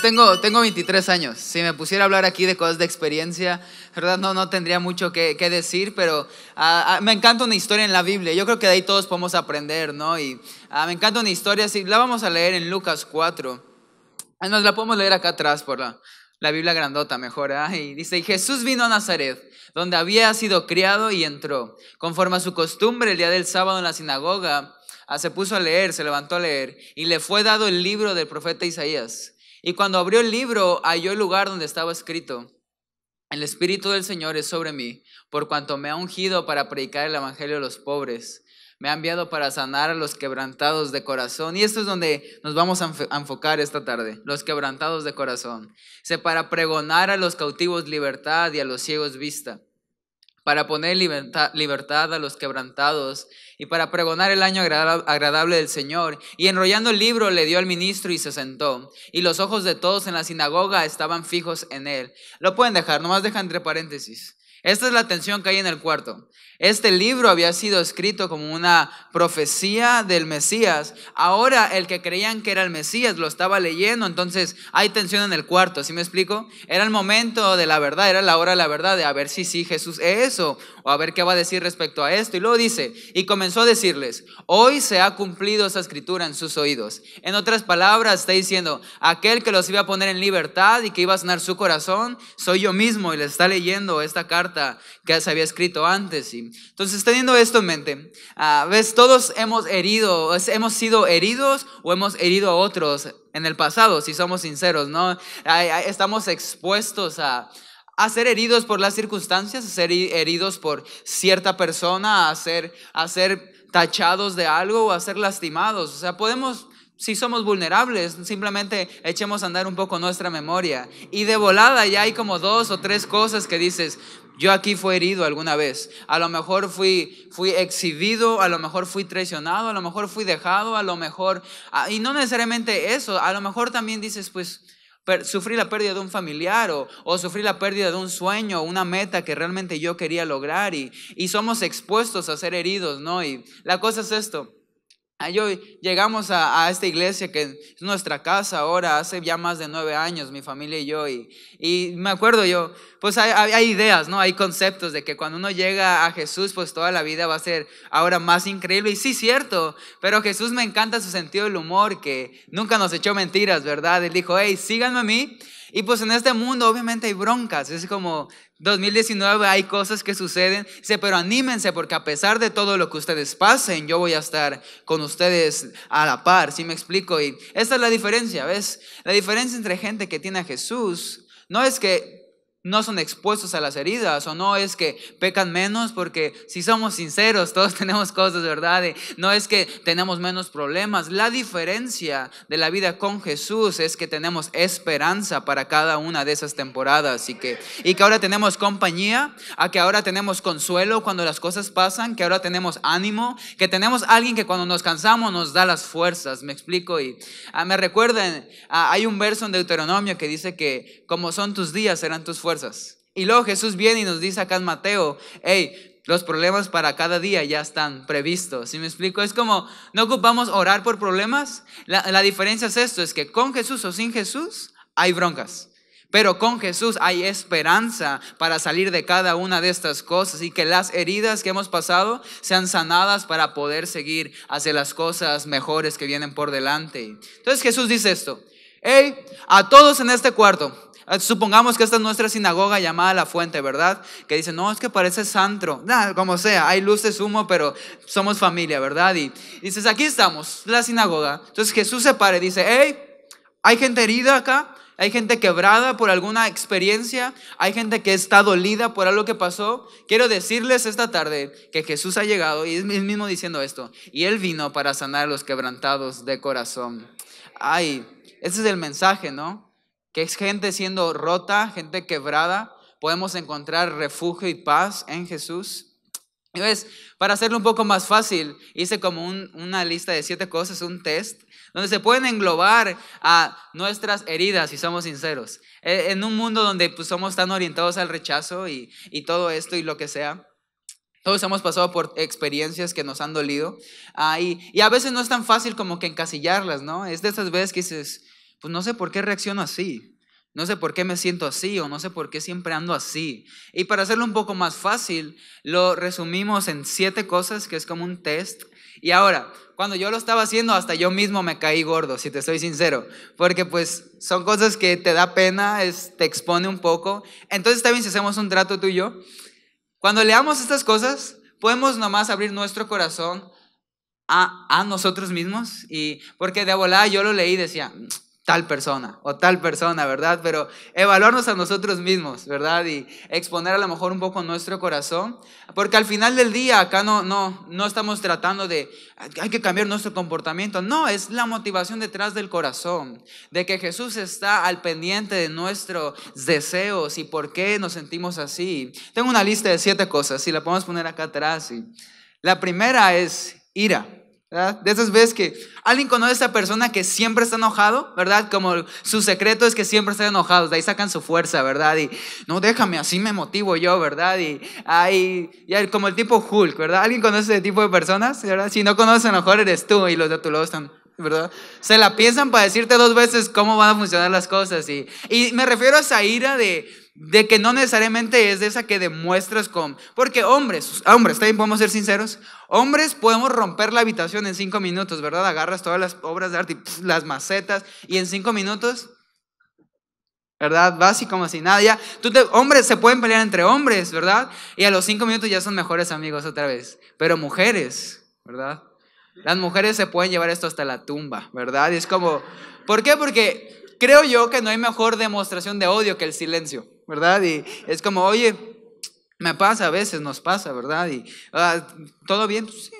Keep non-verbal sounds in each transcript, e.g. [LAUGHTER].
tengo, tengo 23 años. Si me pusiera a hablar aquí de cosas de experiencia, ¿verdad? No, no tendría mucho que, que decir, pero ah, ah, me encanta una historia en la Biblia. Yo creo que de ahí todos podemos aprender, ¿no? Y ah, me encanta una historia, si la vamos a leer en Lucas 4. Nos la podemos leer acá atrás por la, la Biblia grandota mejor. ¿eh? Y dice, y Jesús vino a Nazaret, donde había sido criado y entró. Conforme a su costumbre, el día del sábado en la sinagoga, se puso a leer, se levantó a leer, y le fue dado el libro del profeta Isaías. Y cuando abrió el libro, halló el lugar donde estaba escrito, el Espíritu del Señor es sobre mí, por cuanto me ha ungido para predicar el Evangelio a los pobres, me ha enviado para sanar a los quebrantados de corazón. Y esto es donde nos vamos a enfocar esta tarde, los quebrantados de corazón. Se para pregonar a los cautivos libertad y a los ciegos vista para poner libertad, a los quebrantados y para pregonar el año agradable del Señor. Y enrollando el libro le dio al ministro y se sentó. Y los ojos de todos en la sinagoga estaban fijos en él. Lo pueden dejar, nomás deja entre paréntesis. Esta es la tensión que hay en el cuarto. Este libro había sido escrito como una profecía del Mesías. Ahora el que creían que era el Mesías lo estaba leyendo, entonces hay tensión en el cuarto, ¿sí me explico? Era el momento de la verdad, era la hora de la verdad, de a ver si sí Jesús es eso, o a ver qué va a decir respecto a esto. Y luego dice, y comenzó a decirles, hoy se ha cumplido esa escritura en sus oídos. En otras palabras, está diciendo, aquel que los iba a poner en libertad y que iba a sanar su corazón, soy yo mismo y les está leyendo esta carta que se había escrito antes. Entonces, teniendo esto en mente, ah, ves, todos hemos herido, hemos sido heridos o hemos herido a otros en el pasado, si somos sinceros, ¿no? Estamos expuestos a, ser heridos por las circunstancias, a ser heridos por cierta persona, a ser, a ser tachados de algo o a ser lastimados. O sea, podemos, si somos vulnerables, simplemente echemos a andar un poco nuestra memoria. Y de volada ya hay como dos o tres cosas que dices, yo aquí fui herido alguna vez. A lo mejor fui, fui exhibido, a lo mejor fui traicionado, a lo mejor fui dejado, a lo mejor... Ah, y no necesariamente eso, a lo mejor también dices, pues, sufrí la pérdida de un familiar o, o sufrí la pérdida de un sueño, una meta que realmente yo quería lograr y, y somos expuestos a ser heridos, ¿no? Y la cosa es esto. Ah, yo llegamos a, esta iglesia que es nuestra casa ahora, hace ya más de nueve años, mi familia y yo, y, me acuerdo yo, pues hay, hay, ideas, ¿no? Hay conceptos de que cuando uno llega a Jesús, pues toda la vida va a ser ahora más increíble, y sí, cierto, pero Jesús me encanta su sentido del humor, que nunca nos echó mentiras, ¿verdad? Él dijo, hey, síganme a mí, y pues en este mundo obviamente hay broncas, es como 2019 hay cosas que suceden, dice, pero anímense porque a pesar de todo lo que ustedes pasen, yo voy a estar con ustedes a la par, si me explico? Y esta es la diferencia, ¿ves? La diferencia entre gente que tiene a Jesús no es que no son expuestos a las heridas o no es que pecan menos porque si somos sinceros [LAUGHS] todos tenemos cosas, ¿verdad? no es que tenemos menos problemas. La diferencia de la vida con Jesús es que tenemos esperanza para cada una de esas temporadas y que, y que ahora tenemos compañía, a que ahora tenemos consuelo cuando las cosas pasan, que ahora tenemos ánimo, que tenemos alguien que cuando nos cansamos nos da las fuerzas, me explico. Y ah, me recuerden, ah, hay un verso en Deuteronomio que dice que como son tus días serán tus fuerzas y luego Jesús viene y nos dice acá en Mateo, hey, los problemas para cada día ya están previstos. ¿Sí me explico? Es como, no ocupamos orar por problemas. La, la diferencia es esto, es que con Jesús o sin Jesús hay broncas. Pero con Jesús hay esperanza para salir de cada una de estas cosas y que las heridas que hemos pasado sean sanadas para poder seguir hacia las cosas mejores que vienen por delante. Entonces Jesús dice esto, hey, a todos en este cuarto, Ah, supongamos que esta es nuestra sinagoga llamada La Fuente, ¿verdad? Que dice, no, es que parece santro. nada, como sea, hay luz humo, pero somos familia, ¿verdad? Y dices, aquí estamos, la sinagoga. Entonces Jesús se para y dice, hey, hay gente herida acá, hay gente quebrada por alguna experiencia, hay gente que está dolida por algo que pasó. Quiero decirles esta tarde que Jesús ha llegado y es mismo diciendo esto, y él vino para sanar a los quebrantados de corazón. Ay, ese es el mensaje, ¿no? que es gente siendo rota, gente quebrada, podemos encontrar refugio y paz en Jesús. Y para hacerlo un poco más fácil, hice como una lista de siete cosas, un test, donde se pueden englobar a nuestras heridas, si somos sinceros. E, en un mundo donde pues, somos tan orientados al rechazo y, todo esto y lo que sea, todos hemos pasado por experiencias que nos han dolido. Ah, y, y, a veces no es tan fácil como que encasillarlas, ¿no? Es de esas veces que dices, pues no sé por qué reacciono así, no sé por qué me siento así o no sé por qué siempre ando así. Y para hacerlo un poco más fácil, lo resumimos en siete cosas, que es como un test. Y ahora, cuando yo lo estaba haciendo, hasta yo mismo me caí gordo, si te estoy sincero, porque pues son cosas que te da pena, te expone un poco. Entonces también si hacemos un trato tú y yo. Cuando leamos estas cosas, podemos nomás abrir nuestro corazón a, nosotros mismos. Y porque de volada yo lo leí y decía, tal persona o tal persona, ¿verdad? Pero evaluarnos a nosotros mismos, ¿verdad? Y exponer a lo mejor un poco nuestro corazón, porque al final del día acá no, no, no estamos tratando de, hay que cambiar nuestro comportamiento, no, es la motivación detrás del corazón, de que Jesús está al pendiente de nuestros deseos y por qué nos sentimos así. Tengo una lista de siete cosas, si la podemos poner acá atrás. Y la primera es ira. De esas veces que alguien conoce a esa persona que siempre está enojado, ¿verdad? Como su secreto es que siempre está enojado, de ahí sacan su fuerza, ¿verdad? Y no déjame, así me motivo yo, ¿verdad? Y, hay. como el tipo Hulk, ¿verdad? ¿Alguien conoce ese tipo de personas, ¿verdad? Si no conoces, a mejor eres tú y los de tu lado están, ¿verdad? Se la piensan para decirte dos veces cómo van a funcionar las cosas. Y, y me refiero a esa ira de, de que no necesariamente es de esa que demuestras con... Porque hombres, hombres, también podemos ser sinceros, hombres podemos romper la habitación en cinco minutos, ¿verdad? Agarras todas las obras de arte, las macetas, y en cinco minutos, ¿verdad? Vas y como si nada, ya. Tú hombres se pueden pelear entre hombres, ¿verdad? Y a los cinco minutos ya son mejores amigos otra vez. Pero mujeres, ¿verdad? Las mujeres se pueden llevar esto hasta la tumba, ¿verdad? Y es como, ¿por qué? Porque creo yo que no hay mejor demostración de odio que el silencio. ¿verdad? Y es como, oye, me pasa a veces, nos pasa, ¿verdad? Y ah, todo bien, pues sí.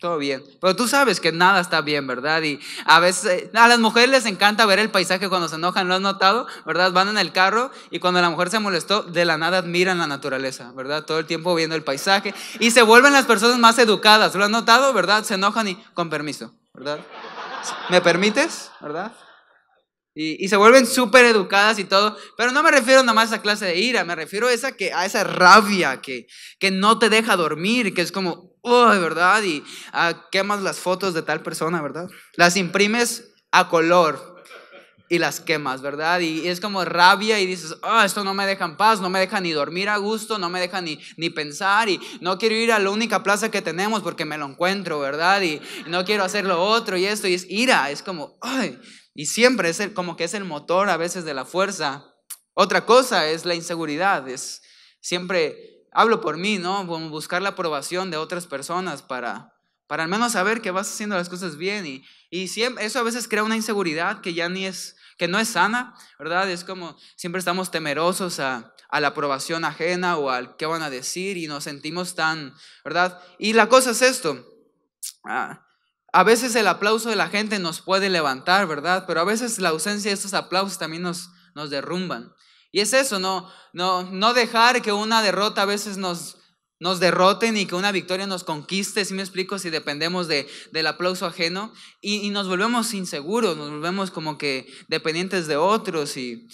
Todo bien. Pero tú sabes que nada está bien, ¿verdad? Y a veces eh, a las mujeres les encanta ver el paisaje cuando se enojan, ¿lo has notado? ¿Verdad? Van en el carro y cuando la mujer se molestó, de la nada admiran la naturaleza, ¿verdad? Todo el tiempo viendo el paisaje y se vuelven las personas más educadas, ¿lo has notado? ¿Verdad? Se enojan y con permiso, ¿verdad? ¿Me permites? ¿Verdad? Y, se vuelven súper educadas y todo. Pero no me refiero nomás a esa clase de ira, me refiero a esa, que, a esa rabia que, que no te deja dormir, que es como, uy, ¿verdad? Y ah, quemas las fotos de tal persona, ¿verdad? Las imprimes a color, y las quemas, ¿verdad? Y, es como rabia y dices, ah, esto no me deja en paz, no me deja ni dormir a gusto, no me deja ni, ni pensar y no quiero ir a la única plaza que tenemos porque me lo encuentro, ¿verdad? Y, no quiero hacer lo otro y esto y es ira, es como, ay, y siempre es como que es el motor a veces de la fuerza. Otra cosa es la inseguridad, es siempre, hablo por mí, ¿no? Buscar la aprobación de otras personas para para al menos saber que vas haciendo las cosas bien. Y, y eso a veces crea una inseguridad que ya ni es, que no es sana, ¿verdad? Es como siempre estamos temerosos a, la aprobación ajena o al qué van a decir y nos sentimos tan, ¿verdad? Y la cosa es esto. Ah, a veces el aplauso de la gente nos puede levantar, ¿verdad? Pero a veces la ausencia de esos aplausos también nos, nos derrumban. Y es eso, no, no, no dejar que una derrota a veces nos, nos derroten y que una victoria nos conquiste, si me explico, si dependemos del aplauso ajeno y, nos volvemos inseguros, nos volvemos como que dependientes de otros y...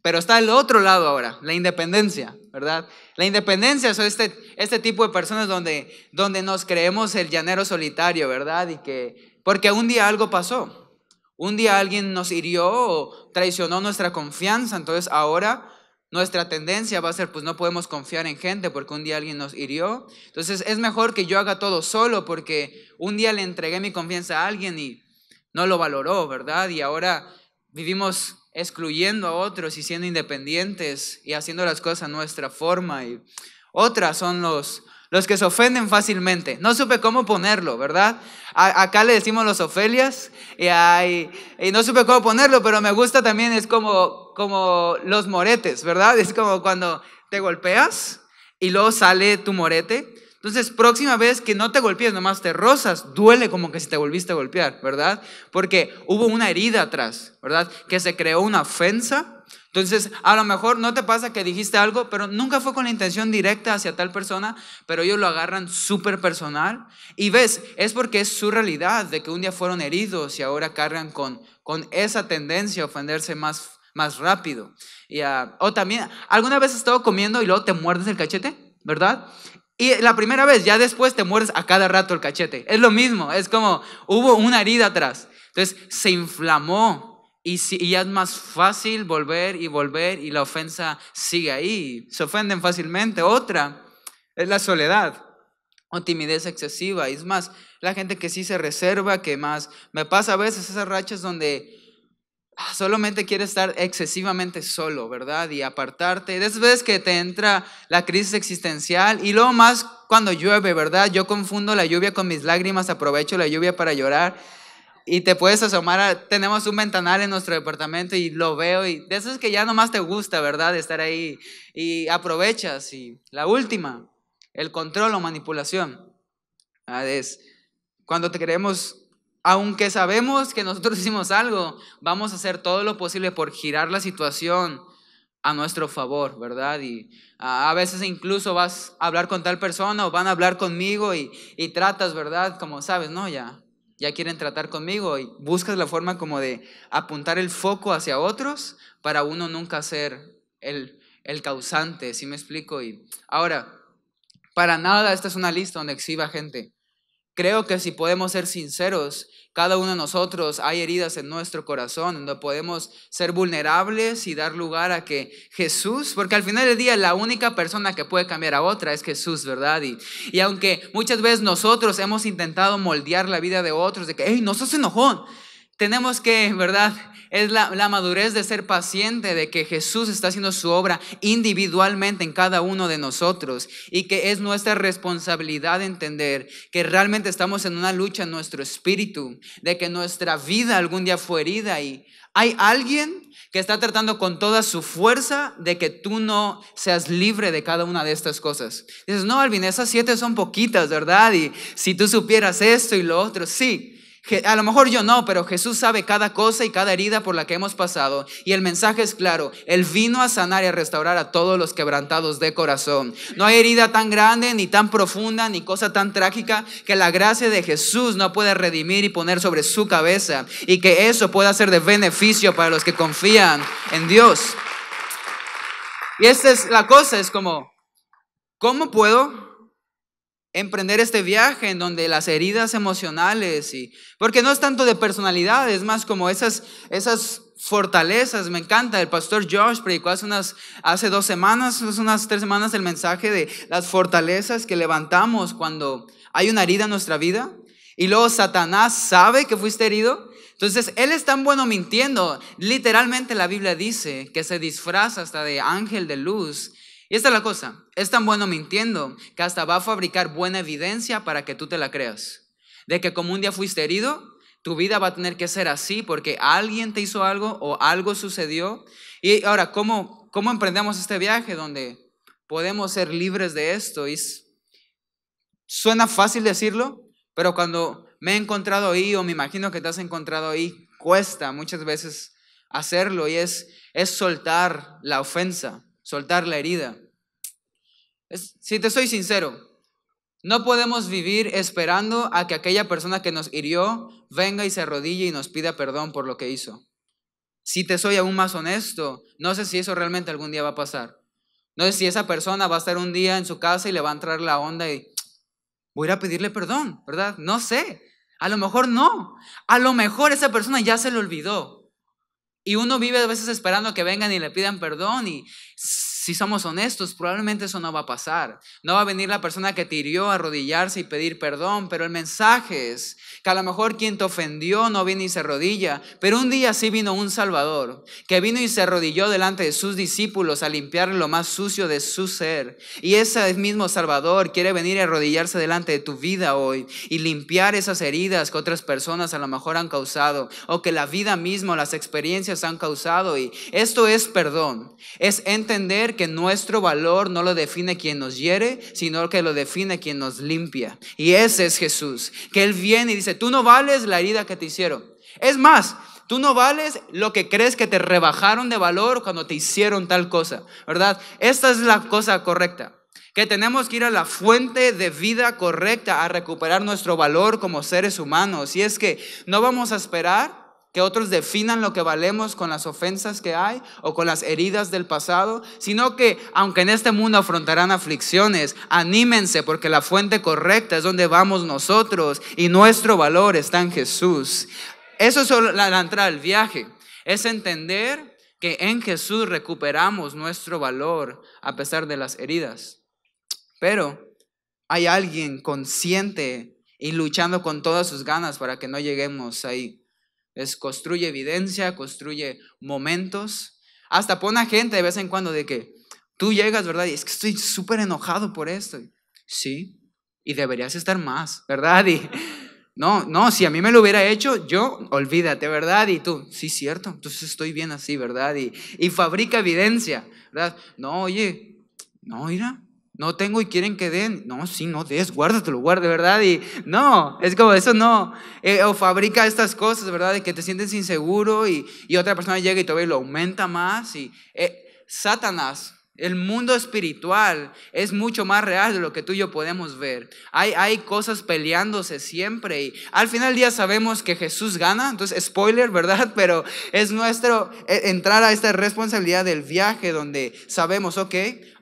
Pero está el otro lado ahora, la independencia, ¿verdad? La independencia es este, este tipo de personas donde, donde nos creemos el llanero solitario, ¿verdad? Y que, porque un día algo pasó, un día alguien nos hirió o traicionó nuestra confianza, entonces ahora nuestra tendencia va a ser, pues no podemos confiar en gente porque un día alguien nos hirió. Entonces es mejor que yo haga todo solo porque un día le entregué mi confianza a alguien y no lo valoró, ¿verdad? Y ahora vivimos excluyendo a otros y siendo independientes y haciendo las cosas a nuestra forma. Y otras son los los que se ofenden fácilmente. No supe cómo ponerlo, ¿verdad? acá le decimos los Ofelias y, y, no supe cómo ponerlo, pero me gusta también, es como, como los moretes, ¿verdad? [LAUGHS] Es como cuando te golpeas y luego sale tu morete. Entonces, próxima vez que no te golpees, nomás te rozas, duele como que si te volviste a golpear, ¿verdad? Porque hubo una herida atrás, ¿verdad? Que se creó una ofensa entonces, a lo mejor no te pasa que dijiste algo, pero nunca fue con la intención directa hacia tal persona, pero ellos lo agarran súper personal. Y ves, es porque es su realidad de que un día fueron heridos y ahora cargan con, con esa tendencia a ofenderse más, más rápido. Y, ah, o también, ¿alguna vez has estado comiendo y luego te muerdes el cachete? ¿Verdad? Y la primera vez, ya después te muerdes a cada rato el cachete. Es lo mismo, es como hubo una herida atrás. Entonces se inflamó y, si, es más fácil volver y volver y la ofensa sigue ahí. Se ofenden fácilmente. Otra es la soledad o timidez excesiva. es más, la gente que sí se reserva, que más. Me pasa a veces esas rachas donde ah, solamente quiere estar excesivamente solo, ¿verdad? Y apartarte. Después veces que te entra la crisis existencial y luego más cuando llueve, ¿verdad? Yo confundo la lluvia con mis lágrimas, aprovecho la lluvia para llorar y te puedes asomar tenemos un ventanal en nuestro departamento y lo veo y de es que ya nomás te gusta, ¿verdad? De estar ahí y aprovechas y la última, el control o manipulación. Ah, es cuando te queremos aunque sabemos que nosotros [LAUGHS] hicimos algo, vamos a hacer todo lo posible por girar la situación a nuestro favor, ¿verdad? Y ah, a, veces incluso vas a hablar con tal persona o van a hablar conmigo y tratas, ¿verdad? Como sabes, no, ya, ya quieren tratar conmigo y buscas la forma como de apuntar el foco hacia otros para uno nunca ser el, causante, si me explico? Y ahora, para nada esta es una lista donde exhiba gente. Creo que si podemos ser sinceros, cada uno de nosotros hay heridas en nuestro corazón no podemos ser vulnerables y dar lugar a que Jesús, porque al final del día la única persona que puede cambiar a otra es Jesús, ¿verdad? Y, aunque muchas veces nosotros hemos intentado moldear la vida de otros, de que, hey, no sos enojón, tenemos que, ¿verdad? Es la, madurez de ser paciente, de que Jesús está haciendo su obra individualmente en cada uno de nosotros y que es nuestra responsabilidad entender que realmente estamos en una lucha en nuestro espíritu, de que nuestra vida algún día fue herida y hay alguien que está tratando con toda su fuerza de que tú no seas libre de cada una de estas cosas. Dices, no, Alvin, esas siete son poquitas, ¿verdad? Y si tú supieras esto y lo otro, sí. A lo mejor yo no, pero Jesús sabe cada cosa y cada herida por la que hemos pasado. Y el mensaje es claro, Él vino a sanar y a restaurar a todos los quebrantados de corazón. No hay herida tan grande, ni tan profunda, ni cosa tan trágica que la gracia de Jesús no pueda redimir y poner sobre su cabeza. Y que eso pueda ser de beneficio para los que confían en Dios. Y esta es la cosa, es como, ¿cómo puedo emprender este viaje en donde las heridas emocionales y porque no es tanto de personalidad, es más como esas esas fortalezas. Me encanta. El pastor Josh predicó hace unas hace dos semanas, hace unas tres semanas el mensaje de las fortalezas que levantamos cuando hay una herida en nuestra vida y luego Satanás sabe que fuiste herido. Entonces, él es tan bueno mintiendo. Literalmente la Biblia dice que se disfraza hasta de ángel de luz y esta es la cosa, es tan bueno mintiendo que hasta va a fabricar buena evidencia para que tú te la creas. De que como un día fuiste herido, tu vida va a tener que ser así porque alguien te hizo algo o algo sucedió. Y ahora, ¿cómo, cómo emprendemos este viaje donde podemos ser libres de esto? Y suena fácil decirlo, pero cuando me he encontrado ahí o me imagino que te has encontrado ahí, cuesta muchas veces hacerlo y es, es soltar la ofensa soltar la herida. si te soy sincero, no podemos vivir esperando a que aquella persona que nos hirió venga y se arrodille y nos pida perdón por lo que hizo. Si te soy aún más honesto, no sé si eso realmente algún día va a pasar. No sé si esa persona va a estar un día en su casa y le va a entrar la onda y voy a pedirle perdón, ¿verdad? No sé. A lo mejor no. A lo mejor esa persona ya se le olvidó. Y uno vive a veces esperando que vengan y le pidan perdón y si somos honestos, probablemente eso no va a pasar. No va a venir la persona que te a arrodillarse y pedir perdón, pero el mensaje es a lo mejor quien te ofendió no viene y se rodilla, pero un día sí vino un Salvador, que vino y se arrodilló delante de sus discípulos a limpiar lo más sucio de su ser. Y ese mismo Salvador quiere venir a arrodillarse delante de tu vida hoy y limpiar esas heridas que otras personas a lo mejor han causado, o que la vida misma, las experiencias han causado. Y esto es perdón, es entender que nuestro valor no lo define quien nos hiere, sino que lo define quien nos limpia. Y ese es Jesús, que Él viene y dice, tú no vales la herida que te hicieron. Es más, tú no vales lo que crees que te rebajaron de valor cuando te hicieron tal cosa, ¿verdad? Esta es la cosa correcta que tenemos que ir a la fuente de vida correcta a recuperar nuestro valor como seres humanos. Y es que no vamos a esperar que otros definan lo que valemos con las ofensas que hay o con las heridas del pasado, sino que aunque en este mundo afrontarán aflicciones, anímense porque la fuente correcta es donde vamos nosotros y nuestro valor está en Jesús. Eso es la, la entrada al viaje, es entender que en Jesús recuperamos nuestro valor a pesar de las heridas. Pero hay alguien consciente y luchando con todas sus ganas para que no lleguemos ahí. Es construye evidencia, construye momentos, hasta pone a gente de vez en cuando de que tú llegas, ¿verdad? Y es que estoy súper enojado por esto. Sí, y deberías estar más, ¿verdad? Y no, no, si a mí me lo hubiera hecho, yo, olvídate, ¿verdad? Y tú, sí, cierto, entonces estoy bien así, ¿verdad? Y, y fabrica evidencia, ¿verdad? No, oye, no, mira, no tengo y quieren que den. No, sí, no des, guárdatelo, guarde, ¿verdad? Y no, es como eso no. Eh, o fabrica estas cosas, ¿verdad? De que te sientes inseguro y, y otra persona llega y todavía lo aumenta más. Y eh, Satanás el mundo espiritual es mucho más real de lo que tú y yo podemos ver. Hay, hay cosas peleándose siempre y al final del día sabemos que Jesús gana, entonces spoiler, ¿verdad? [LAUGHS] Pero es nuestro e, entrar a esta responsabilidad del viaje donde sabemos, ok,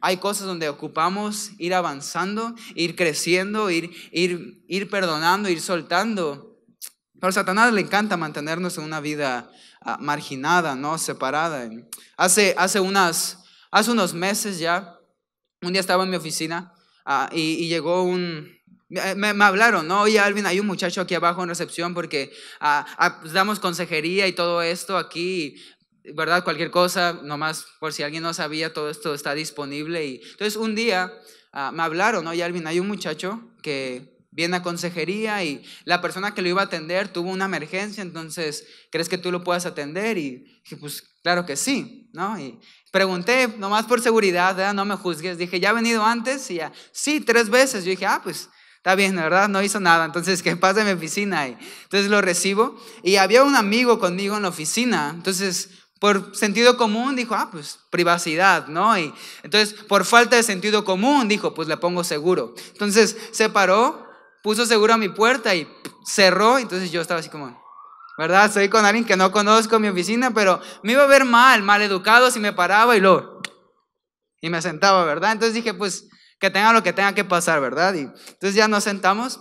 hay cosas donde ocupamos ir avanzando, ir creciendo, ir, ir, ir perdonando, ir soltando. Pero a Satanás le encanta mantenernos en una vida ah, marginada, ¿no? Separada. Hace, hace unas Hace unos meses ya, un día estaba en mi oficina ah, y, llegó un... Eh, me, hablaron, ¿no? Oye, Alvin, hay un muchacho aquí abajo en recepción porque ah, ah, pues damos consejería y todo esto aquí. ¿verdad? Cualquier cosa, nomás por si alguien no sabía, todo esto está disponible. Y, entonces, un día me hablaron, oye, Alvin, hay un muchacho que viene a consejería y la persona que lo iba a atender tuvo una emergencia, entonces, ¿crees que tú lo puedas atender? Y dije, pues claro que sí, ¿no? Y pregunté, nomás por seguridad, no me juzgues, dije, ¿ya ha venido antes? Y ya, sí, tres veces. Yo dije, ah, pues está bien, la verdad, no hizo nada, entonces [LAUGHS] que pase a mi oficina. Y entonces lo recibo y había un amigo conmigo en la oficina, entonces por sentido común dijo, ah, pues privacidad, ¿no? Y entonces por falta de sentido común dijo, pues le pongo seguro. Entonces se paró puso seguro a mi puerta y cerró, entonces yo estaba así como, ¿verdad? Estoy con alguien que no conozco en mi oficina, pero me iba a ver mal, mal educado si me paraba y lo y me sentaba, ¿verdad? Entonces dije, pues, que tenga lo que tenga que pasar, ¿verdad? Y entonces ya nos sentamos,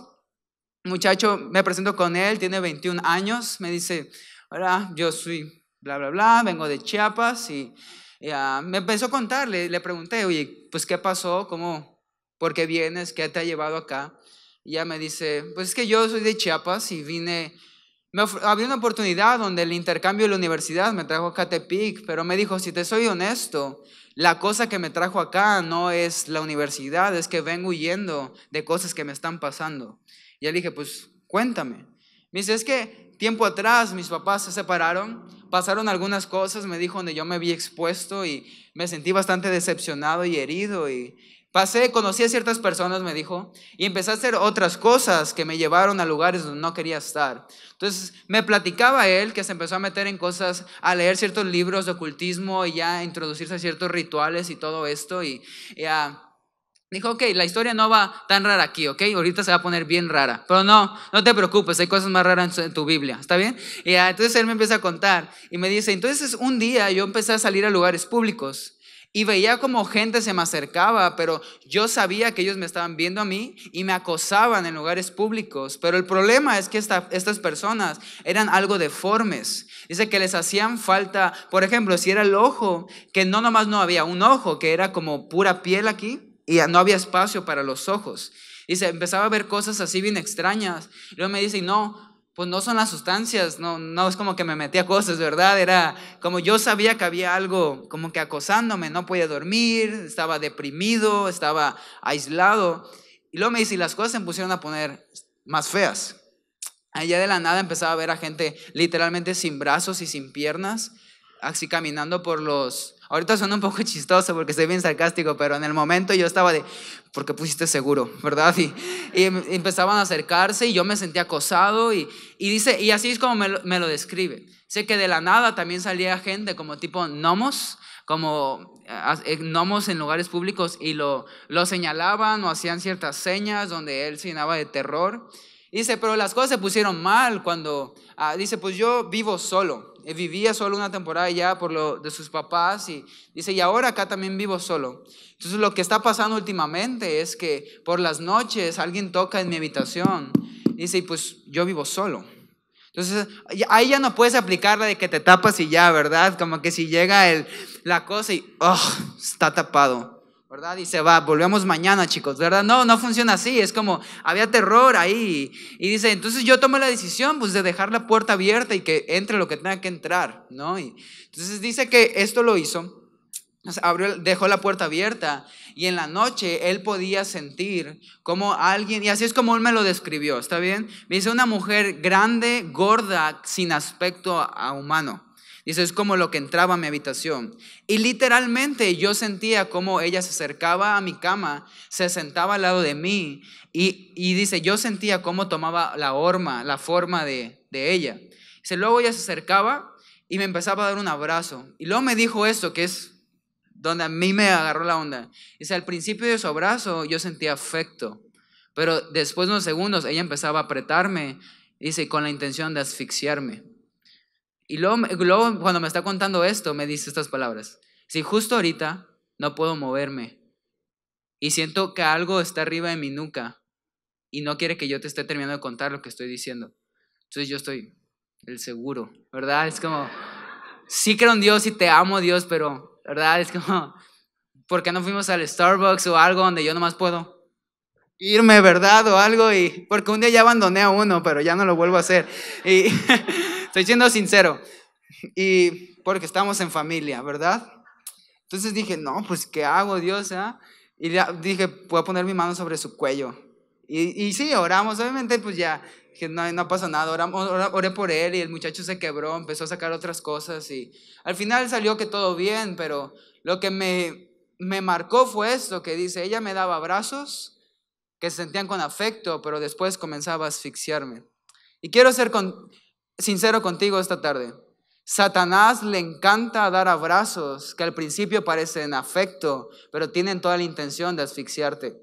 muchacho, me presento con él, tiene 21 años, me dice, hola, yo soy bla, bla, bla, vengo de Chiapas y, ah, me empezó a contar, le, le pregunté, oye, pues, ¿qué pasó? ¿Cómo? ¿Por qué vienes? ¿Qué te ha llevado acá? Y ya me dice, pues es que yo soy de Chiapas y vine, había una oportunidad donde el intercambio de la universidad me trajo a Catepic, pero me dijo, si te soy honesto, la cosa que me trajo acá no es la universidad, es que vengo huyendo de cosas que me están pasando. Y le dije, pues cuéntame. Me dice, es que tiempo atrás mis papás se separaron, pasaron algunas cosas, me dijo donde yo me vi expuesto y me sentí bastante decepcionado y herido y Pasé, conocí a ciertas personas, me dijo, y empecé a hacer otras cosas que me llevaron a lugares donde no quería estar. Entonces me platicaba él que se empezó a meter en cosas, a leer ciertos libros de ocultismo y ya introducirse a ciertos rituales y todo esto. Y, ya dijo, ok, la historia no va tan rara aquí, ok, ahorita se va a poner bien rara. Pero no, no te preocupes, hay cosas más raras en, tu Biblia, ¿está bien? Y entonces él me empieza a contar y me dice, entonces un día yo empecé a salir a lugares públicos. Y veía como gente se me acercaba, pero yo sabía que ellos me estaban viendo a mí y me acosaban en lugares públicos. Pero el problema es que estas personas eran algo deformes. Dice que les hacían falta, por ejemplo, si era el ojo, que no nomás no había un ojo, que era como pura piel aquí y no había espacio para los ojos. Dice, empezaba a ver cosas así bien extrañas. Y luego me dicen, no, pues no son las sustancias, no, no es como que me metía cosas, ¿verdad? Era como yo sabía que había algo como que acosándome, no podía dormir, estaba deprimido, estaba aislado. Y luego me dice, y las cosas se pusieron a poner más feas. Allá de la nada empezaba a ver a gente literalmente sin brazos y sin piernas, así caminando por los, Ahorita suena un poco [LAUGHS] chistoso porque soy bien sarcástico, pero en el momento yo estaba de, ¿por qué pusiste seguro? [LAUGHS] ¿Verdad? Y, em, empezaban a acercarse y yo me sentía acosado y, dice, y así es como me lo, describe. Sé que de la nada también salía gente como tipo gnomos, como ah, eh, gnomos en lugares públicos y lo, lo señalaban o hacían ciertas señas donde él se llenaba de terror. Dice, pero las cosas se pusieron mal cuando, ah, dice, pues yo vivo solo. Eh, vivía solo una temporada ya por lo de sus papás y dice, y ahora acá también vivo solo. Entonces lo que está pasando últimamente es que por las noches alguien toca en mi habitación. Y dice, y pues yo vivo solo. Entonces, ahí ya no puedes aplicar de que te tapas y ya, ¿verdad? Como que si llega el, la cosa y, oh, está tapado. ¿verdad? Y se va, volvemos mañana, chicos, ¿verdad? No, no funciona así, es como había terror ahí. Y dice, entonces yo tomé la decisión, pues, de dejar la puerta abierta y que entre lo que tenga que entrar, ¿no? Y entonces dice que esto lo hizo, abrió, dejó la puerta abierta y en la noche él podía sentir como alguien, y así es como él me lo describió, ¿está bien? Me dice una mujer grande, gorda, sin aspecto a humano. Dice, es como lo que entraba a mi habitación. Y literalmente yo sentía como ella se acercaba a mi cama, se sentaba al lado de mí y, dice, yo sentía cómo tomaba la forma, la forma de, de ella. Dice, luego ella se acercaba y me empezaba a dar un abrazo. Y luego me dijo esto, que es donde a mí me agarró la onda. Dice, al principio de su abrazo yo sentía afecto, pero después de unos segundos ella empezaba a apretarme, dice, con la intención de asfixiarme. Y luego, cuando me está contando esto, me dice estas palabras. Si justo ahorita no puedo moverme y siento que algo está arriba de mi nuca y no quiere que yo te esté terminando de contar lo que estoy diciendo. Entonces yo estoy el seguro, ¿verdad? Es como, sí creo en Dios y te amo Dios, pero, ¿verdad? Es como, ¿por qué no fuimos al Starbucks o algo donde yo nomás puedo irme, ¿verdad? O algo, y porque un día ya abandoné a uno, pero ya no lo vuelvo a hacer. Y, [LAUGHS] Estoy siendo sincero. [LAUGHS] Y porque estamos en familia, ¿verdad? Entonces dije, no, pues ¿qué hago, Dios? Ah? Y dije, voy a poner mi mano sobre su cuello. Y, sí, oramos, obviamente, pues ya, que no, no pasó nada, oramos, oré por él y el muchacho se quebró, empezó a sacar otras cosas y al final salió que todo bien, pero lo que me, me marcó fue esto, que dice, ella me daba abrazos que se sentían con afecto, pero después comenzaba a asfixiarme. Y quiero ser con, sincero contigo esta tarde. Satanás le encanta dar abrazos que al principio parecen afecto, pero tienen toda la intención de asfixiarte.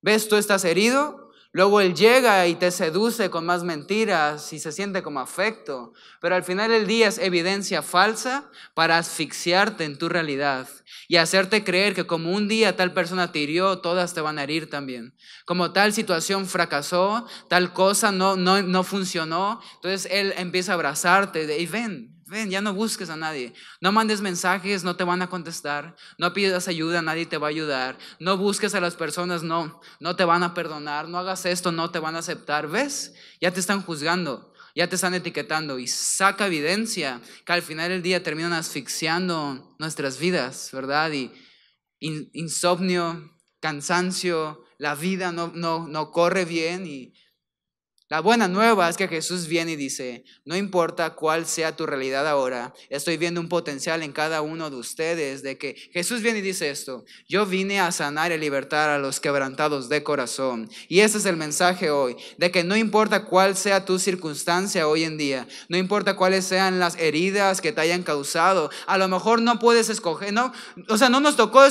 ¿Ves? Tú estás herido, Luego él llega y te seduce con más mentiras y se siente como afecto, pero al final del día es evidencia falsa para asfixiarte en tu realidad y hacerte creer que como un día tal persona te hirió, todas te van a herir también. Como tal situación fracasó, tal cosa no, no funcionó, entonces él empieza a abrazarte y ven, Ven, ya no busques a nadie. No mandes mensajes, no te van a contestar. No pidas ayuda, nadie te va a ayudar. No busques a las personas, no, no te van a perdonar. No hagas esto, no te van a aceptar. ¿Ves? Ya te están juzgando, ya te están etiquetando y saca evidencia que al final del día terminan asfixiando nuestras vidas, ¿verdad? Y insomnio, cansancio, la vida no, no, no corre bien y la buena nueva es que Jesús viene y dice, no importa cuál sea tu realidad ahora, estoy viendo un potencial en cada uno de ustedes de que Jesús viene y dice esto, yo vine a sanar y libertar a los quebrantados de corazón. Y ese es el mensaje hoy, de que no importa cuál sea tu circunstancia hoy en día, no importa cuáles sean las heridas que te hayan causado, a lo mejor no puedes escoger, no, o sea, no nos tocó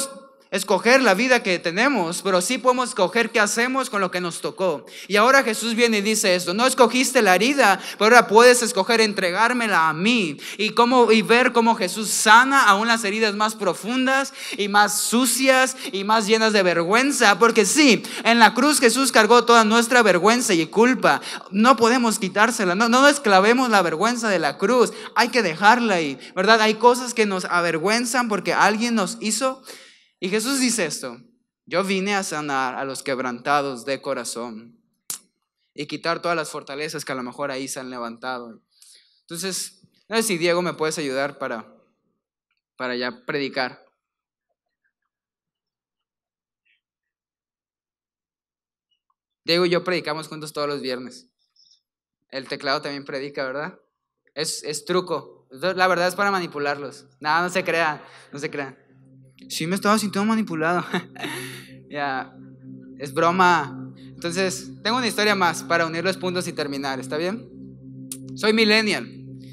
escoger la vida que tenemos, pero sí podemos escoger qué hacemos con lo que nos tocó. Y ahora Jesús viene y dice esto, no escogiste la herida, pero ahora puedes escoger entregármela a mí y, cómo, y ver cómo Jesús sana aún las heridas más profundas y más sucias y más llenas de vergüenza, porque sí, en la cruz Jesús cargó toda nuestra vergüenza y culpa, no podemos quitársela, no, no esclavemos la vergüenza de la cruz, hay que dejarla ahí, ¿verdad? Hay cosas que nos avergüenzan porque alguien nos hizo y Jesús dice esto, yo vine a sanar a los quebrantados de corazón y quitar todas las fortalezas que a lo mejor ahí se han levantado. Entonces, no sé si Diego me puedes ayudar para, para ya predicar. Diego y yo predicamos juntos todos los viernes. El teclado también predica, ¿verdad? Es, es truco. La verdad es para manipularlos. No, no se crean, no se crean. Sí, me estaba sintiendo manipulado. [LAUGHS] ya, es broma. Entonces, tengo una historia más para unir los puntos y terminar, ¿está bien? Soy millennial.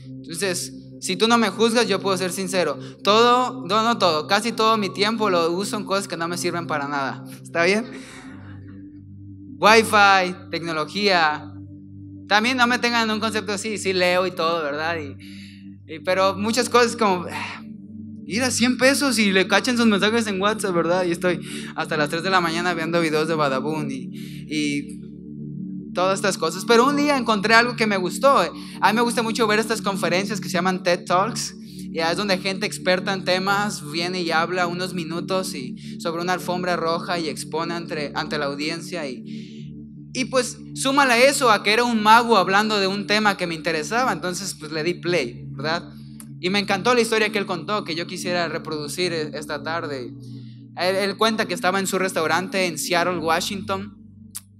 Entonces, si tú no me juzgas, yo puedo ser sincero. Todo, no, no todo, casi todo mi tiempo lo uso en cosas que no me sirven para nada. ¿Está bien? Wi-Fi, tecnología. También no me tengan un concepto así, sí leo y todo, ¿verdad? pero muchas cosas como Ir a 100 pesos y le cachen sus mensajes en WhatsApp, ¿verdad? Y estoy hasta las 3 de la mañana viendo videos de Badabun y, y todas estas cosas. Pero un día encontré algo que me gustó. A mí me gusta mucho ver estas conferencias que se llaman TED Talks. Y es donde gente experta en temas viene y habla unos minutos y sobre una alfombra roja y expone ante, ante la audiencia. Y, y pues súmala eso a que era un mago hablando de un tema que me interesaba. Entonces pues le di play, ¿verdad? Y me encantó la historia que él contó, que yo quisiera reproducir e-, esta tarde. Él, cuenta que estaba en su restaurante en Seattle, Washington,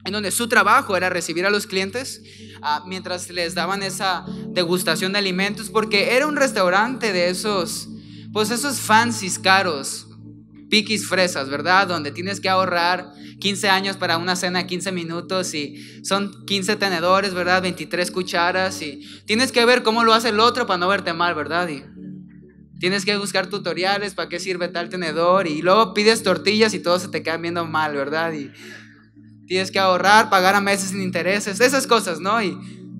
en donde su trabajo era recibir a los clientes ah, mientras les daban esa degustación de alimentos, porque era un restaurante de esos, pues esos fancies caros, piquis fresas, ¿verdad? Donde tienes que ahorrar 15 años para una cena 15 minutos y son 15 tenedores, ¿verdad? 23 cucharas y tienes que ver cómo lo hace el otro para no verte mal, ¿verdad? Y tienes que buscar tutoriales para qué sirve tal tenedor y luego pides tortillas y todo se te quedan viendo mal, ¿verdad? Y tienes que ahorrar, pagar a meses sin intereses, esas cosas, ¿no? Y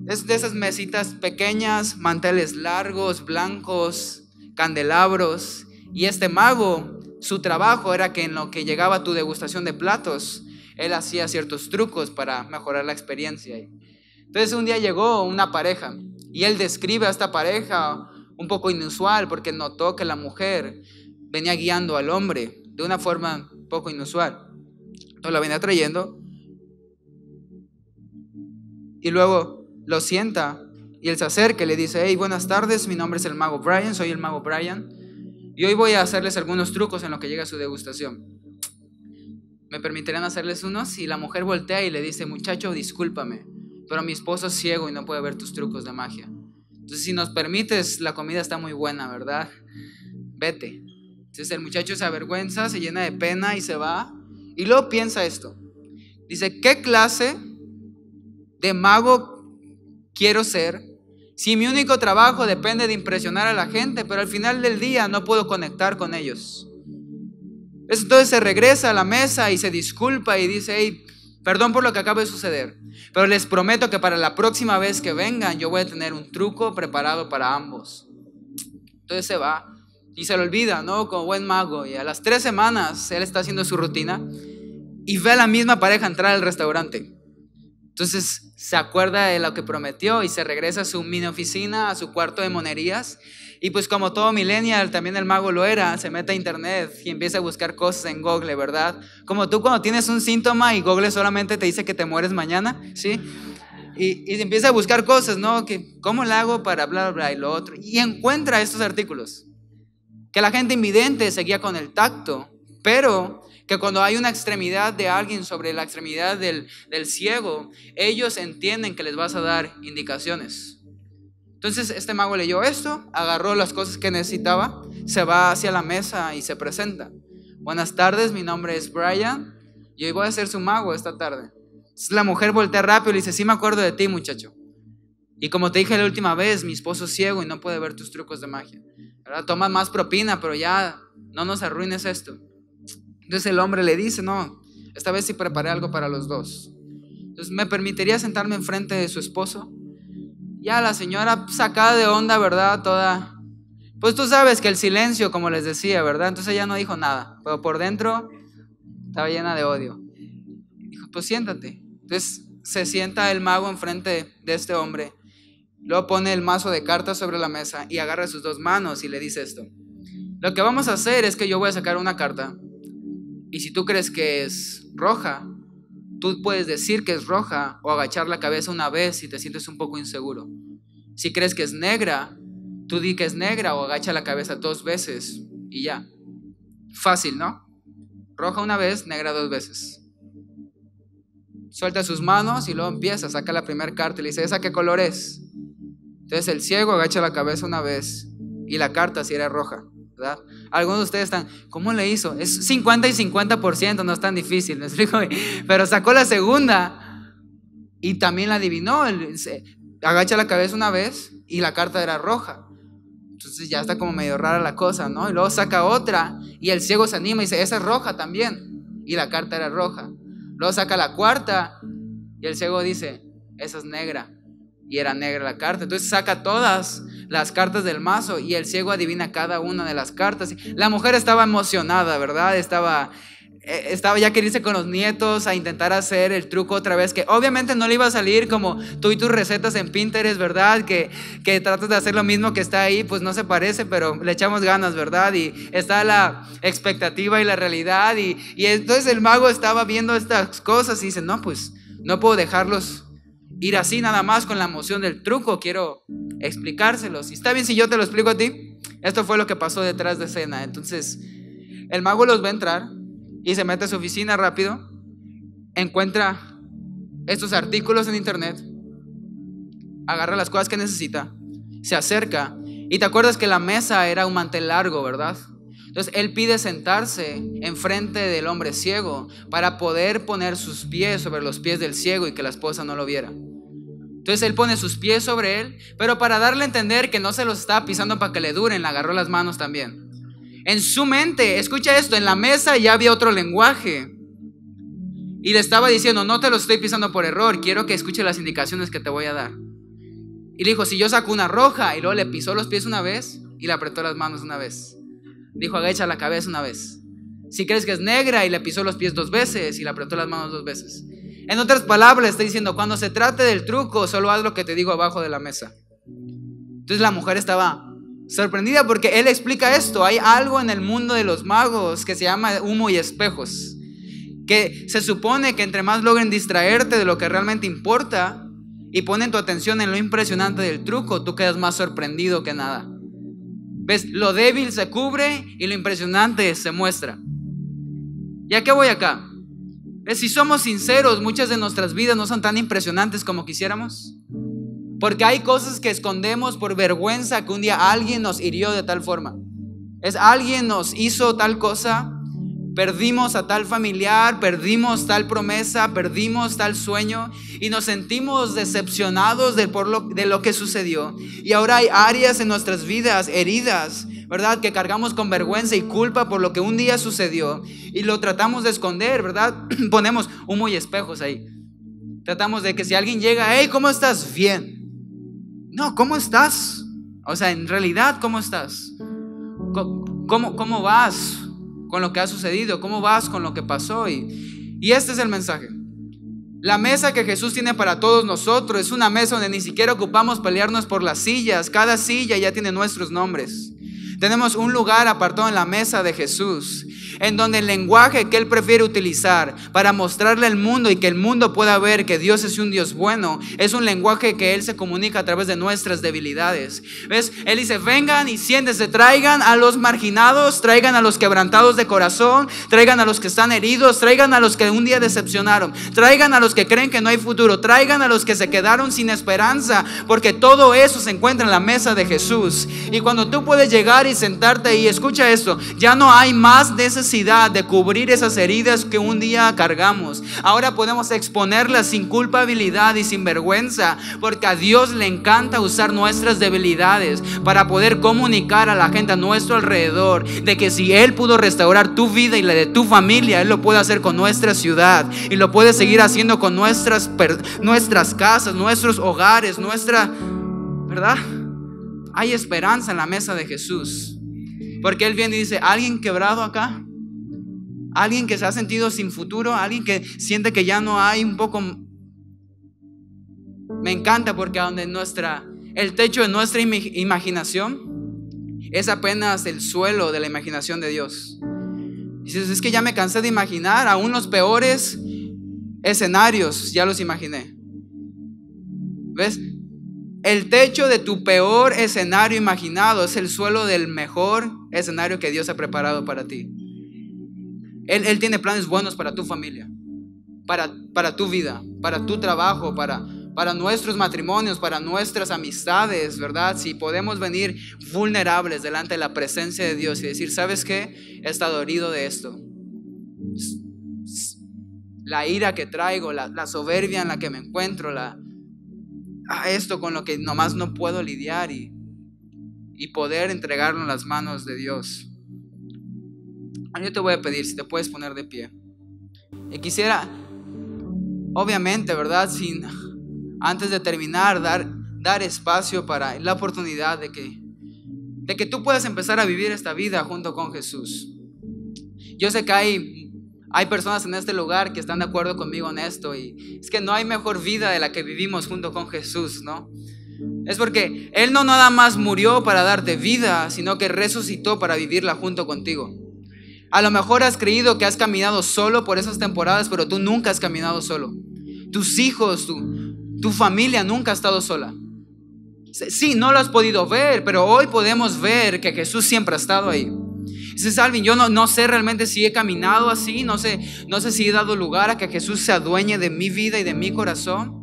es de esas mesitas pequeñas, manteles largos, blancos, candelabros. Y este mago su trabajo era que en lo que llegaba a tu degustación de platos, él hacía ciertos trucos para mejorar la experiencia. Entonces un día llegó una pareja y él describe a esta pareja un poco inusual porque notó que la mujer venía guiando al hombre de una forma poco inusual. Entonces la venía trayendo y luego lo sienta y él se acerca y le dice, hey, buenas tardes, mi nombre es el mago Brian, soy el mago Brian. Y hoy voy a hacerles algunos trucos en lo que llega a su degustación. Me permitirán hacerles unos si la mujer voltea y le dice, muchacho, discúlpame, pero mi esposo es ciego y no puede ver tus trucos de magia. Entonces, si nos permites, la comida está muy buena, ¿verdad? Vete. Entonces el muchacho se avergüenza, se llena de pena y se va. Y luego piensa esto. Dice, ¿qué clase de mago quiero ser si mi único trabajo depende de impresionar a la gente, pero al final del día no puedo conectar con ellos. Entonces se regresa a la mesa y se disculpa y dice, perdón por lo que acaba de suceder, pero les prometo que para la próxima vez que vengan yo voy a tener un truco preparado para ambos. Entonces se va y se lo olvida, ¿no? Como buen mago. Y a las tres semanas él está haciendo su rutina y ve a la misma pareja entrar al restaurante. Entonces se acuerda de lo que prometió y se regresa a su mini oficina, a su cuarto de monerías. Y pues como todo millennial, también el mago lo era, se mete a internet y empieza a buscar cosas en Google, ¿verdad? Como tú cuando tienes un síntoma y Google solamente te dice que te mueres mañana, ¿sí? Y, empieza a buscar cosas, ¿no? Que, ¿Cómo lo hago para bla, bla, y lo otro? Y encuentra estos artículos. Que la gente invidente seguía con el tacto, pero que cuando hay una extremidad de alguien sobre la extremidad del, ciego, ellos entienden que les vas a dar indicaciones. Entonces este mago leyó esto, agarró las cosas que necesitaba, se va hacia la mesa y se presenta. Buenas tardes, mi nombre es Brian y hoy voy a ser su mago esta tarde. Entonces, la mujer voltea rápido y le dice, sí me acuerdo de ti muchacho. Y como te dije la última vez, mi esposo es ciego y no puede ver tus trucos de magia. toma más propina, pero ya no nos arruines esto. Entonces el hombre le dice, no, esta vez sí preparé algo para los dos. Entonces, ¿me permitiría sentarme enfrente de su esposo? Ya la señora pues, sacada de onda, ¿verdad? Toda... Pues tú sabes que el silencio, como les decía, ¿verdad? Entonces ella no dijo nada, pero por dentro estaba llena de odio. Dijo, pues siéntate. Entonces se sienta el mago enfrente de este hombre, luego pone el mazo de cartas sobre la mesa y agarra sus dos manos y le dice esto. Lo que vamos a hacer es que yo voy a sacar una carta y si tú crees que es roja, tú puedes decir que es roja o agachar la cabeza una vez si te sientes un poco inseguro. Si crees que es negra, tú di que es negra o agacha la cabeza dos veces y ya. Fácil, ¿no? Roja una vez, negra dos veces. Suelta sus manos y luego empieza, saca la primera carta y le dice, ¿esa qué color es? Entonces el ciego agacha la cabeza una vez y la carta si era roja. Algunos de ustedes están, ¿cómo le hizo? Es 50 y 50%, no es tan difícil, [LAUGHS] Pero sacó la segunda y también la adivinó. Agacha la cabeza una vez y la carta era roja. Entonces ya está como medio rara la cosa, ¿no? Y luego saca otra y el ciego se anima y dice, esa es roja también. Y la carta era roja. Luego saca la cuarta y el ciego dice, esa es negra. Y era negra la carta. Entonces saca todas las cartas del mazo y el ciego adivina cada una de las cartas. La mujer estaba emocionada, ¿verdad? Estaba, eh, estaba ya que con los nietos a intentar hacer el truco otra vez, que obviamente no le iba a salir como tú y tus recetas en Pinterest, ¿verdad? Que, que tratas de hacer lo mismo que está ahí, pues no se parece, pero le echamos ganas, ¿verdad? Y está la expectativa y la realidad. Y, y entonces el mago estaba viendo estas cosas y dice, no, pues no puedo dejarlos ir así nada más con la emoción del truco. Quiero explicárselos y está bien si yo te lo explico a ti, esto fue lo que pasó detrás de escena. Entonces, el mago los va a entrar y se mete a su oficina rápido. Encuentra estos artículos en internet. Agarra las cosas que necesita. Se acerca. Y te acuerdas que la mesa era un mantel largo, ¿verdad? Entonces él pide sentarse enfrente del hombre ciego para poder poner sus pies sobre los pies del ciego y que la esposa no lo viera. Entonces él pone sus pies sobre él, pero para darle a entender que no se los estaba pisando para que le duren, le agarró las manos también. En su mente, escucha esto, en la mesa ya había otro lenguaje. Y le estaba diciendo, no te los estoy pisando por error, quiero que escuche las indicaciones que te voy a dar. Y le dijo, si yo saco una roja, y luego le pisó los pies una vez y le apretó las manos una vez. Dijo, agacha la cabeza una vez. Si crees que es negra, y le pisó los pies dos veces y le apretó las manos dos veces. En otras palabras, está diciendo, cuando se trate del truco, solo haz lo que te digo abajo de la mesa. Entonces la mujer estaba sorprendida porque él explica esto. Hay algo en el mundo de los magos que se llama humo y espejos. Que se supone que entre más logren distraerte de lo que realmente importa y ponen tu atención en lo impresionante del truco, tú quedas más sorprendido que nada. ¿Ves? Lo débil se cubre y lo impresionante se muestra. ¿Y a qué voy acá? Si somos sinceros, muchas de nuestras vidas no son tan impresionantes como quisiéramos. Porque hay cosas que escondemos por vergüenza que un día alguien nos hirió de tal forma. Es alguien nos hizo tal cosa, perdimos a tal familiar, perdimos tal promesa, perdimos tal sueño y nos sentimos decepcionados de, por lo, de lo que sucedió. Y ahora hay áreas en nuestras vidas heridas ¿verdad? Que cargamos con vergüenza y culpa por lo que un día sucedió y lo tratamos de esconder, ¿verdad? [CLEARS THROAT] Ponemos humo y espejos ahí. Tratamos de que si alguien llega, hey, ¿cómo estás? Bien. No, ¿cómo estás? O sea, en realidad, ¿cómo estás? ¿Cómo, cómo vas con lo que ha sucedido? ¿Cómo vas con lo que pasó? Y, y este es el mensaje. La mesa que Jesús tiene para todos nosotros es una mesa donde ni siquiera ocupamos pelearnos por las sillas. Cada silla ya tiene nuestros nombres. Tenemos un lugar apartado en la mesa de Jesús en donde el lenguaje que Él prefiere utilizar para mostrarle al mundo y que el mundo pueda ver que Dios es un Dios bueno, es un lenguaje que Él se comunica a través de nuestras debilidades. ¿Ves? Él dice, vengan y siéntese, traigan a los marginados, traigan a los quebrantados de corazón, traigan a los que están heridos, traigan a los que un día decepcionaron, traigan a los que creen que no hay futuro, traigan a los que se quedaron sin esperanza, porque todo eso se encuentra en la mesa de Jesús. Y cuando tú puedes llegar y sentarte y escucha esto, ya no hay más de ese de cubrir esas heridas que un día cargamos. Ahora podemos exponerlas sin culpabilidad y sin vergüenza, porque a Dios le encanta usar nuestras debilidades para poder comunicar a la gente a nuestro alrededor de que si Él pudo restaurar tu vida y la de tu familia, Él lo puede hacer con nuestra ciudad y lo puede seguir haciendo con nuestras, nuestras casas, nuestros hogares, nuestra... ¿Verdad? Hay esperanza en la mesa de Jesús. Porque Él viene y dice, ¿alguien quebrado acá? Alguien que se ha sentido sin futuro, alguien que siente que ya no hay un poco... Me encanta porque donde nuestra, el techo de nuestra imaginación es apenas el suelo de la imaginación de Dios. Dices, es que ya me cansé de imaginar, aún los peores escenarios ya los imaginé. ¿Ves? El techo de tu peor escenario imaginado es el suelo del mejor escenario que Dios ha preparado para ti. Él, tiene planes buenos para tu familia, para, para tu vida, para tu trabajo, para, para nuestros matrimonios, para nuestras amistades, ¿verdad? Si podemos venir vulnerables delante de la presencia de Dios y decir, ¿sabes qué? He estado herido de esto. La ira que traigo, la, soberbia en la que me encuentro, la, esto con lo que nomás no puedo lidiar y, y poder entregarlo en las manos de Dios. Yo te voy a pedir si te puedes poner de pie. Y quisiera, obviamente, ¿verdad? Sin, antes de terminar, dar, dar espacio para la oportunidad de que, de que tú puedas empezar a vivir esta vida junto con Jesús. Yo sé que hay, hay personas en este lugar que están de acuerdo conmigo en esto y es que no hay mejor vida de la que vivimos junto con Jesús, ¿no? Es porque Él no nada más murió para darte vida, sino que resucitó para vivirla junto contigo. A lo mejor has creído que has caminado solo por esas temporadas, pero tú nunca has caminado solo. Tus hijos, tu, tu familia nunca ha estado sola. Sí, no lo has podido ver, pero hoy podemos ver que Jesús siempre ha estado ahí. dice Salvin yo no, no sé realmente si he caminado así, no sé, no sé si he dado lugar a que Jesús se adueñe de mi vida y de mi corazón.